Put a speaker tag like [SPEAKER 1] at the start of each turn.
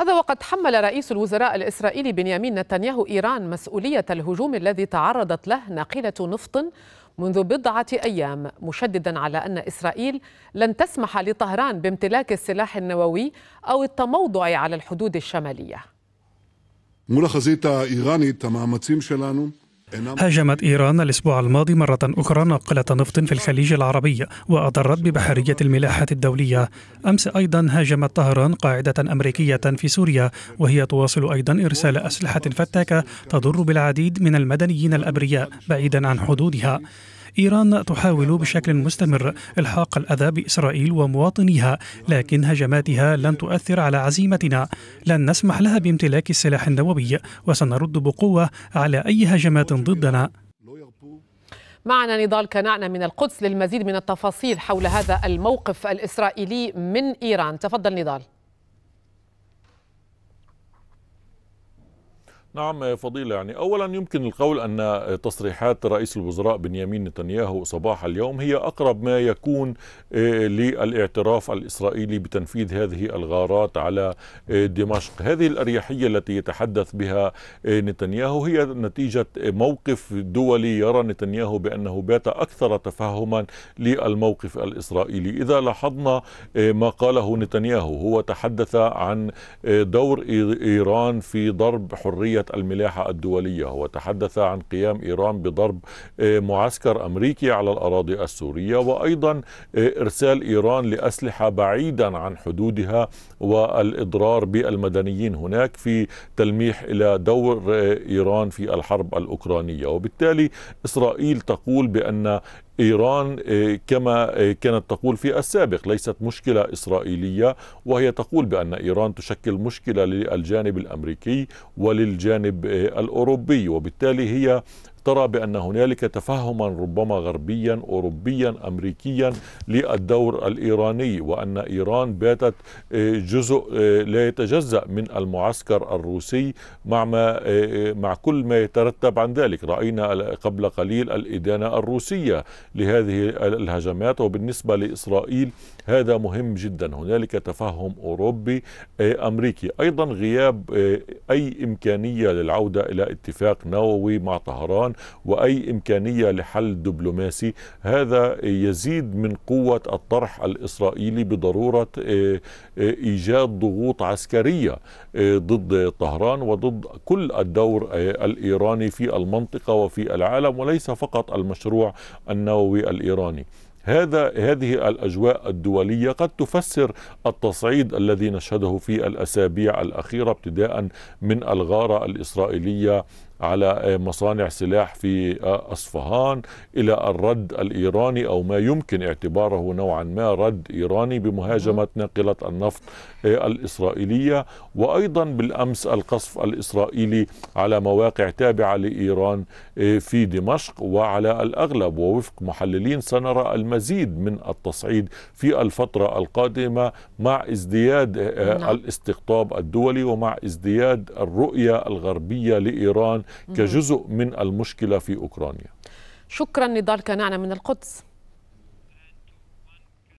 [SPEAKER 1] هذا وقد حمل رئيس الوزراء الإسرائيلي بنيامين نتنياهو إيران مسؤولية الهجوم الذي تعرضت له ناقلة نفط منذ بضعة أيام مشددا على أن إسرائيل لن تسمح لطهران بامتلاك السلاح النووي أو التموضع على الحدود الشمالية
[SPEAKER 2] هاجمت إيران الأسبوع الماضي مرة أخرى ناقلة نفط في الخليج العربي وأضرت ببحرية الملاحة الدولية أمس أيضا هاجمت طهران قاعدة أمريكية في سوريا وهي تواصل أيضا إرسال أسلحة فتاكة تضر بالعديد من المدنيين الأبرياء بعيدا عن حدودها إيران تحاول بشكل مستمر إلحاق الأذى بإسرائيل ومواطنيها لكن هجماتها لن تؤثر على عزيمتنا لن نسمح لها بامتلاك السلاح النووي وسنرد بقوة على أي هجمات ضدنا
[SPEAKER 1] معنا نضال كنعنا من القدس للمزيد من التفاصيل حول هذا الموقف الإسرائيلي من إيران تفضل نضال
[SPEAKER 3] نعم فضيلة يعني أولا يمكن القول أن تصريحات رئيس الوزراء بنيامين نتنياهو صباح اليوم هي أقرب ما يكون آه، للاعتراف الإسرائيلي بتنفيذ هذه الغارات على آه، دمشق هذه الأريحية التي يتحدث بها آه، نتنياهو هي نتيجة موقف دولي يرى نتنياهو بأنه بات أكثر تفهما للموقف الإسرائيلي إذا لاحظنا ما قاله نتنياهو هو تحدث عن دور إيران في ضرب حرية الملاحة الدولية وتحدث عن قيام إيران بضرب آه، معسكر أمريكي على الأراضي السورية وأيضا آه، إرسال إيران لأسلحة بعيدا عن حدودها والإضرار بالمدنيين هناك في تلميح إلى دور آه، إيران في الحرب الأوكرانية وبالتالي إسرائيل تقول بأن إيران آه، كما آه، كانت تقول في السابق ليست مشكلة إسرائيلية وهي تقول بأن إيران تشكل مشكلة للجانب الأمريكي وللجانب آه، الأوروبي وبالتالي هي ترى بأن هنالك تفهما ربما غربيا أوروبيا أمريكيا للدور الإيراني وأن إيران باتت آه، جزء آه، لا يتجزأ من المعسكر الروسي مع, ما آه، مع كل ما يترتب عن ذلك رأينا قبل قليل الإدانة الروسية لهذه الهجمات وبالنسبة لإسرائيل هذا مهم جدا هنالك تفهم أوروبي أمريكي أيضا غياب أي إمكانية للعودة إلى اتفاق نووي مع طهران ايران واي امكانيه لحل دبلوماسي هذا يزيد من قوه الطرح الاسرائيلي بضروره إيه، إيه، ايجاد ضغوط عسكريه إيه، ضد طهران وضد كل الدور الايراني في المنطقه وفي العالم وليس فقط المشروع النووي الايراني. هذا هذه الاجواء الدوليه قد تفسر التصعيد الذي نشهده في الاسابيع الاخيره ابتداء من الغاره الاسرائيليه على آه، مصانع سلاح في آه، أصفهان إلى الرد الإيراني أو ما يمكن اعتباره نوعا ما رد إيراني بمهاجمة ناقلة النفط آه، الإسرائيلية وأيضا بالأمس القصف الإسرائيلي على مواقع تابعة لإيران في دمشق وعلى الأغلب ووفق محللين سنرى المزيد من التصعيد في الفترة القادمة مع ازدياد نعم. الاستقطاب الدولي ومع ازدياد الرؤية الغربية لإيران كجزء من المشكله في اوكرانيا
[SPEAKER 1] شكرا نضال كنعنا من القدس